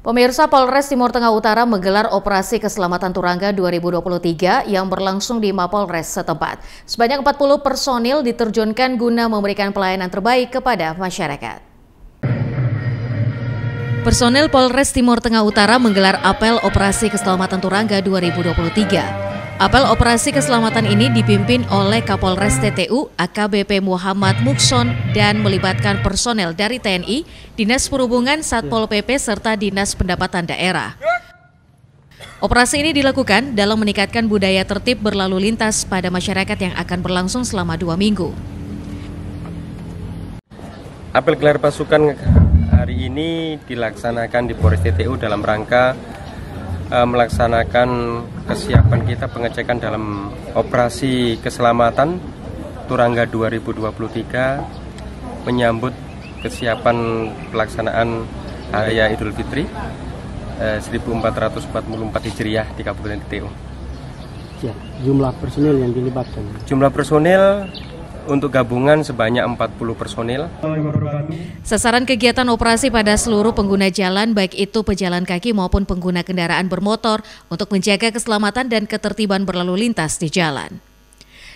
Pemirsa Polres Timur Tengah Utara menggelar operasi keselamatan Turangga 2023 yang berlangsung di Mapolres setempat. Sebanyak 40 personil diterjunkan guna memberikan pelayanan terbaik kepada masyarakat. Personel Polres Timur Tengah Utara menggelar apel operasi keselamatan Turangga 2023. Apel operasi keselamatan ini dipimpin oleh Kapolres TTU AKBP Muhammad Mukson dan melibatkan personel dari TNI, Dinas Perhubungan, Satpol PP serta Dinas Pendapatan Daerah. Operasi ini dilakukan dalam meningkatkan budaya tertib berlalu lintas pada masyarakat yang akan berlangsung selama dua minggu. Apel gelar pasukan hari ini dilaksanakan di Polres TTU dalam rangka Eh, melaksanakan kesiapan kita pengecekan dalam operasi keselamatan Turangga 2023 menyambut kesiapan pelaksanaan Hari Idul Fitri 1444 eh, Hijriah di Kabupaten Keteo. Ya, jumlah personil yang dilibatkan. Jumlah personil untuk gabungan sebanyak 40 personil. Sasaran kegiatan operasi pada seluruh pengguna jalan baik itu pejalan kaki maupun pengguna kendaraan bermotor untuk menjaga keselamatan dan ketertiban berlalu lintas di jalan.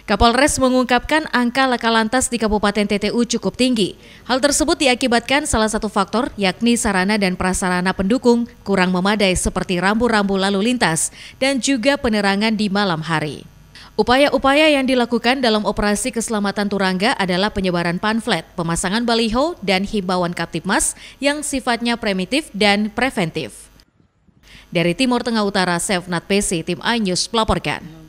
Kapolres mengungkapkan angka laka lantas di Kabupaten TTU cukup tinggi. Hal tersebut diakibatkan salah satu faktor yakni sarana dan prasarana pendukung kurang memadai seperti rambu-rambu lalu lintas dan juga penerangan di malam hari. Upaya-upaya yang dilakukan dalam operasi keselamatan Turangga adalah penyebaran panflet, pemasangan baliho, dan himbauan mas yang sifatnya primitif dan preventif. Dari Timur Tengah Utara, Sefnat PC, Tim iNews melaporkan.